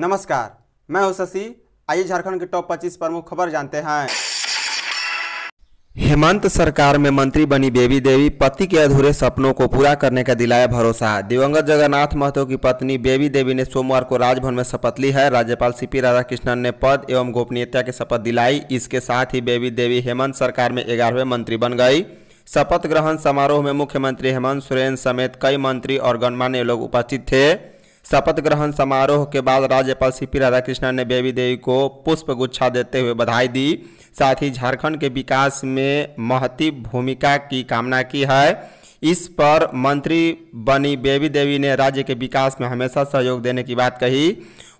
नमस्कार मैं हूं शशि आइए झारखंड के टॉप 25 प्रमुख खबर जानते हैं हेमंत सरकार में मंत्री बनी बेबी देवी पति के अधूरे सपनों को पूरा करने का दिलाया भरोसा दिवंगत जगन्नाथ महतो की पत्नी बेबी देवी ने सोमवार को राजभवन में शपथ ली है राज्यपाल सीपी राधाकृष्णन ने पद एवं गोपनीयता की शपथ दिलाई इसके साथ ही बेबी देवी हेमंत सरकार में ग्यारहवें मंत्री बन गई शपथ ग्रहण समारोह में मुख्यमंत्री हेमंत सोरेन समेत कई मंत्री और गणमान्य लोग उपस्थित थे शपथ ग्रहण समारोह के बाद राज्यपाल सी पी राधाकृष्णन ने बेबी देवी को पुष्प गुच्छा देते हुए बधाई दी साथ ही झारखंड के विकास में महती भूमिका की कामना की है इस पर मंत्री बनी बेबी देवी ने राज्य के विकास में हमेशा सहयोग देने की बात कही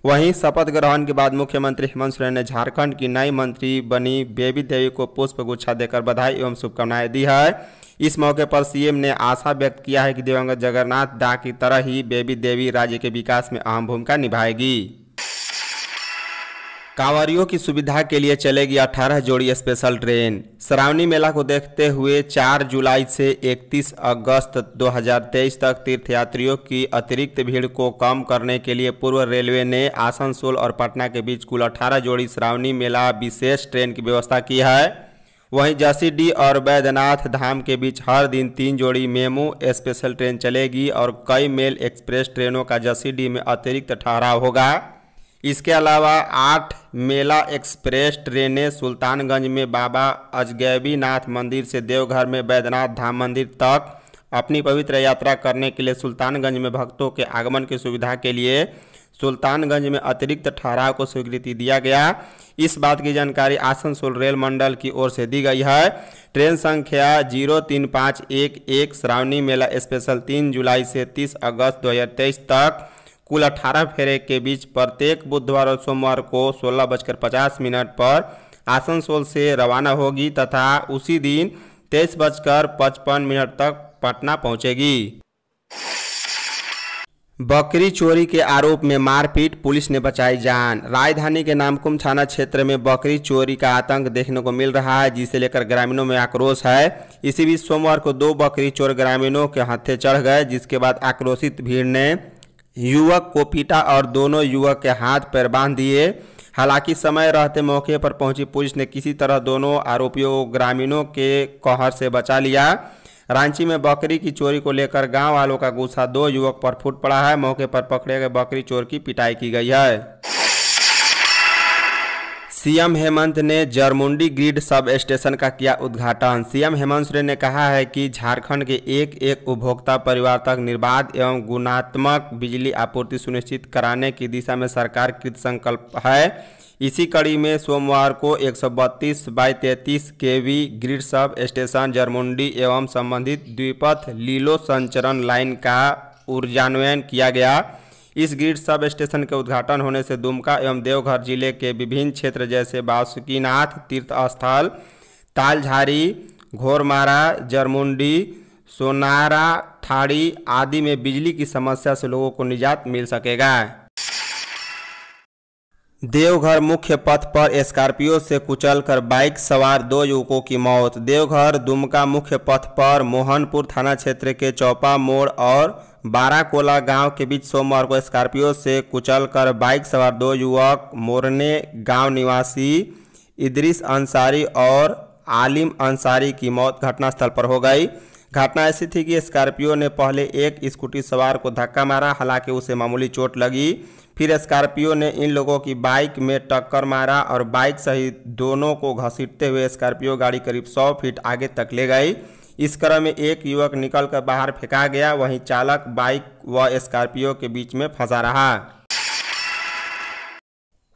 वहीं शपथ ग्रहण के बाद मुख्यमंत्री हेमंत सोरेन ने झारखंड की नई मंत्री बनी बेबी देवी को पुष्प गुच्छा देकर बधाई एवं शुभकामनाएं दी है इस मौके पर सीएम ने आशा व्यक्त किया है कि दिवंगत जगन्नाथ दा की तरह ही बेबी देवी राज्य के विकास में अहम भूमिका निभाएगी कांवरियों की सुविधा के लिए चलेगी 18 जोड़ी स्पेशल ट्रेन श्रावणी मेला को देखते हुए 4 जुलाई से 31 अगस्त 2023 तक तीर्थयात्रियों की अतिरिक्त भीड़ को कम करने के लिए पूर्व रेलवे ने आसनसोल और पटना के बीच कुल 18 जोड़ी श्रावणी मेला विशेष ट्रेन की व्यवस्था की है वहीं जसीडी और बैद्यनाथ धाम के बीच हर दिन तीन जोड़ी मेमू स्पेशल ट्रेन चलेगी और कई मेल एक्सप्रेस ट्रेनों का जसीडी में अतिरिक्त ठहराव होगा इसके अलावा आठ मेला एक्सप्रेस ट्रेनें सुल्तानगंज में बाबा अजगैबीनाथ मंदिर से देवघर में बैद्यनाथ धाम मंदिर तक अपनी पवित्र यात्रा करने के लिए सुल्तानगंज में भक्तों के आगमन की सुविधा के लिए सुल्तानगंज में अतिरिक्त ठहराव को स्वीकृति दिया गया इस बात की जानकारी आसनसोल रेल मंडल की ओर से दी गई है ट्रेन संख्या जीरो तीन पाँच एक एक श्रावणी मेला स्पेशल तीन जुलाई से तीस अगस्त तेईस तक कुल अठारह फेरे के बीच प्रत्येक बुधवार और सोमवार को सोलह बजकर पचास मिनट पर आसनसोल से रवाना होगी तथा उसी दिन तेईस बजकर पचपन मिनट तक पटना पहुंचेगी बकरी चोरी के आरोप में मारपीट पुलिस ने बचाई जान राजधानी के नामकुम थाना क्षेत्र में बकरी चोरी का आतंक देखने को मिल रहा है जिसे लेकर ग्रामीणों में आक्रोश है इसी बीच सोमवार को दो बकरी चोर ग्रामीणों के हाथे चढ़ गए जिसके बाद आक्रोशित भीड़ ने युवक को पीटा और दोनों युवक के हाथ पैर बांध दिए हालांकि समय रहते मौके पर पहुंची पुलिस ने किसी तरह दोनों आरोपियों ग्रामीणों के कहर से बचा लिया रांची में बकरी की चोरी को लेकर गांव वालों का गुस्सा दो युवक पर फूट पड़ा है मौके पर पकड़े गए बकरी चोर की पिटाई की गई है सीएम हेमंत ने जरमुंडी ग्रिड सब स्टेशन का किया उद्घाटन सीएम हेमंत सोरेन ने कहा है कि झारखंड के एक एक उपभोक्ता परिवार तक निर्बाध एवं गुणात्मक बिजली आपूर्ति सुनिश्चित कराने की दिशा में सरकार कृत संकल्प है इसी कड़ी में सोमवार को एक सौ बत्तीस बाई तैंतीस के KV grid sub station Jarmundi एवं संबंधित द्विपथ लीलो संचरण लाइन का ऊर्जान्वयन किया गया इस ग्रिड सब स्टेशन के उद्घाटन होने से दुमका एवं देवघर जिले के विभिन्न क्षेत्र जैसे बासुकीनाथ तीर्थ स्थल तालझारी घोरमारा जरमुंडी सोनारा थाड़ी आदि में बिजली की समस्या से लोगों को निजात मिल सकेगा देवघर मुख्य पथ पर स्कॉर्पियो से कुचलकर बाइक सवार दो युवकों की मौत देवघर दुमका मुख्य पथ पर मोहनपुर थाना क्षेत्र के चौपा मोड़ और बाराकोला गांव के बीच सोमवार को स्कॉर्पियो से कुचलकर बाइक सवार दो युवक मोरने गांव निवासी इद्रिस अंसारी और आलिम अंसारी की मौत घटनास्थल पर हो गई घटना ऐसी थी कि स्कॉर्पियो ने पहले एक स्कूटी सवार को धक्का मारा हालांकि उसे मामूली चोट लगी फिर स्कॉर्पियो ने इन लोगों की बाइक में टक्कर मारा और बाइक सहित दोनों को घसीटते हुए स्कॉर्पियो गाड़ी करीब 100 फीट आगे तक ले गई इस क्रम में एक युवक निकलकर बाहर फेंका गया वहीं चालक बाइक व स्कॉर्पियो के बीच में फंसा रहा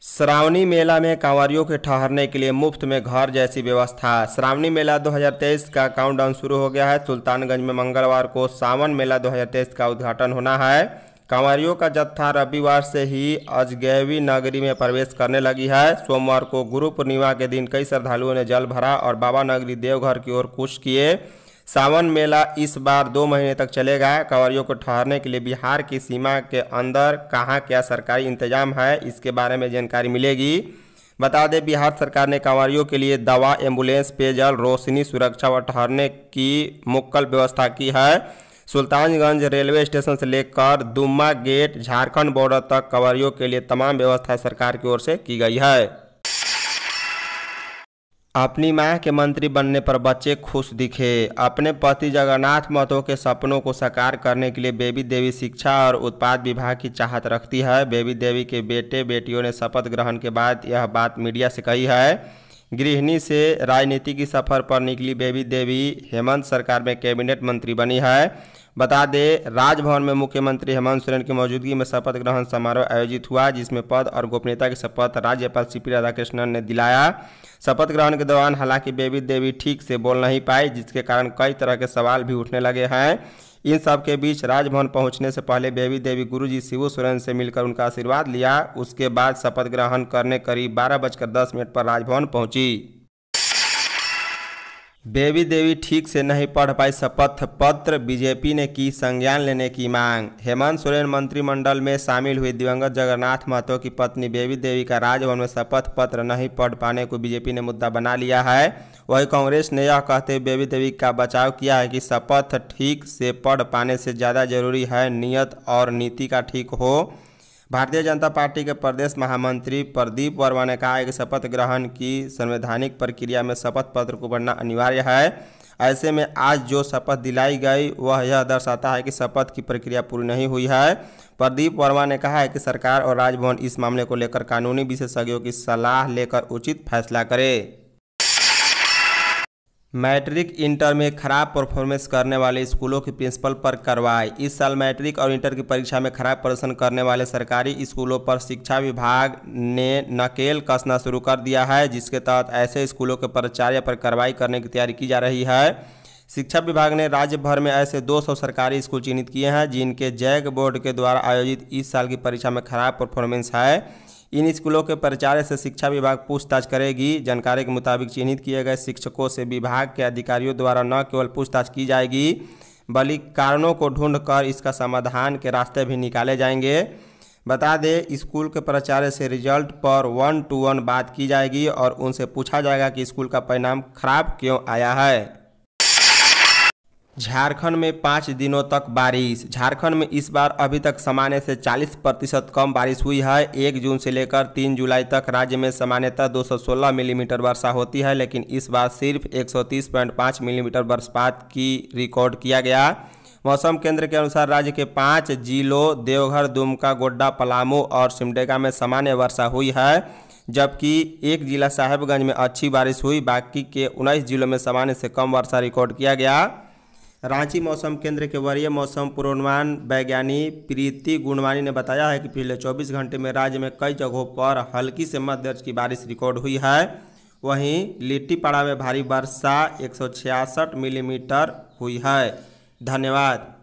श्रावणी मेला में कांवरियों के ठहरने के लिए मुफ्त में घर जैसी व्यवस्था श्रावणी मेला 2023 का काउंटडाउन शुरू हो गया है सुल्तानगंज में मंगलवार को सावन मेला 2023 का उद्घाटन होना है कांवरियों का जत्था रविवार से ही अजगैवी नगरी में प्रवेश करने लगी है सोमवार को गुरु पूर्णिमा के दिन कई श्रद्धालुओं ने जल भरा और बाबा नगरी देवघर की ओर कुश किए सावन मेला इस बार दो महीने तक चलेगा कंवरियों को ठहरने के लिए बिहार की सीमा के अंदर कहाँ क्या सरकारी इंतजाम है इसके बारे में जानकारी मिलेगी बता दें बिहार सरकार ने कंवरियों के लिए दवा एम्बुलेंस पेयजल रोशनी सुरक्षा व ठहरने की मुक्कल व्यवस्था की है सुल्तानगंज रेलवे स्टेशन से लेकर दुम्मा गेट झारखंड बॉर्डर तक कंवरियों के लिए तमाम व्यवस्थाएं सरकार की ओर से की गई है अपनी माँ के मंत्री बनने पर बच्चे खुश दिखे अपने पति जगन्नाथ महतो के सपनों को साकार करने के लिए बेबी देवी शिक्षा और उत्पाद विभाग की चाहत रखती है बेबी देवी के बेटे बेटियों ने शपथ ग्रहण के बाद यह बात मीडिया से कही है गृहिणी से राजनीति की सफर पर निकली बेबी देवी हेमंत सरकार में कैबिनेट मंत्री बनी है बता दें राजभवन में मुख्यमंत्री हेमंत सोरेन की मौजूदगी में शपथ ग्रहण समारोह आयोजित हुआ जिसमें पद और गोपनीयता की शपथ राज्यपाल सी पी राधाकृष्णन ने दिलाया शपथ ग्रहण के दौरान हालांकि बेबी देवी ठीक से बोल नहीं पाई जिसके कारण कई तरह के सवाल भी उठने लगे हैं इन सब के बीच राजभवन पहुंचने से पहले बेबी देवी गुरुजी शिवू सोरेन से मिलकर उनका आशीर्वाद लिया उसके बाद शपथ ग्रहण करने करीब बारह बजकर दस मिनट पर राजभवन पहुंची बेबी देवी ठीक से नहीं पढ़ पाई शपथ पत्र बीजेपी ने की संज्ञान लेने की मांग हेमंत सोरेन मंत्रिमंडल में शामिल हुई दिवंगत जगन्नाथ महतो की पत्नी बेबी देवी का राजभवन में शपथ पत्र नहीं पढ़ पाने को बीजेपी ने मुद्दा बना लिया है वहीं कांग्रेस ने यह कहते हुए बेबी देवी का बचाव किया है कि शपथ ठीक से पढ़ पाने से ज़्यादा जरूरी है नियत और नीति का ठीक हो भारतीय जनता पार्टी के प्रदेश महामंत्री प्रदीप वर्मा ने कहा है कि शपथ ग्रहण की संवैधानिक प्रक्रिया में शपथ पत्र को बढ़ना अनिवार्य है ऐसे में आज जो शपथ दिलाई गई वह यह दर्शाता है कि शपथ की प्रक्रिया पूरी नहीं हुई है प्रदीप वर्मा ने कहा है कि सरकार और राजभवन इस मामले को लेकर कानूनी विशेषज्ञों की सलाह लेकर उचित फैसला करे मैट्रिक इंटर में खराब परफॉर्मेंस करने वाले स्कूलों के प्रिंसिपल पर कार्रवाई इस साल मैट्रिक और इंटर की परीक्षा में खराब प्रदर्शन करने वाले सरकारी स्कूलों पर शिक्षा विभाग ने नकेल कसना शुरू कर दिया है जिसके तहत ऐसे स्कूलों के प्राचार्य पर कार्रवाई करने की तैयारी की जा रही है शिक्षा विभाग ने राज्य भर में ऐसे 200 सरकारी स्कूल चिन्हित किए हैं जिनके जैक बोर्ड के द्वारा आयोजित इस साल की परीक्षा में खराब परफॉर्मेंस है इन स्कूलों के प्रचार से शिक्षा विभाग पूछताछ करेगी जानकारी के मुताबिक चिन्हित किए गए शिक्षकों से विभाग के अधिकारियों द्वारा न केवल पूछताछ की जाएगी बल्कि कारणों को ढूंढकर इसका समाधान के रास्ते भी निकाले जाएंगे बता दें स्कूल के प्राचार्य से रिजल्ट पर वन टू वन बात की जाएगी और उनसे पूछा जाएगा कि स्कूल का परिणाम खराब क्यों आया है झारखंड में पाँच दिनों तक बारिश झारखंड में इस बार अभी तक सामान्य से 40 प्रतिशत कम बारिश हुई है एक जून से लेकर तीन जुलाई तक राज्य में सामान्यतः 216 मिलीमीटर वर्षा होती है लेकिन इस बार सिर्फ 130.5 मिलीमीटर वर्षपात की रिकॉर्ड किया गया मौसम केंद्र के अनुसार राज्य के पाँच जिलों देवघर दुमका गोड्डा पलामू और सिमडेगा में सामान्य वर्षा हुई है जबकि एक जिला साहेबगंज में अच्छी बारिश हुई बाकी के उन्नीस जिलों में सामान्य से कम वर्षा रिकॉर्ड किया गया रांची मौसम केंद्र के वरीय मौसम पूर्वानुमान वैज्ञानिक प्रीति गुणवानी ने बताया है कि पिछले 24 घंटे में राज्य में कई जगहों पर हल्की से मध्य दर्ज की बारिश रिकॉर्ड हुई है वहीं लिट्टीपाड़ा में भारी वर्षा एक mm हुई है धन्यवाद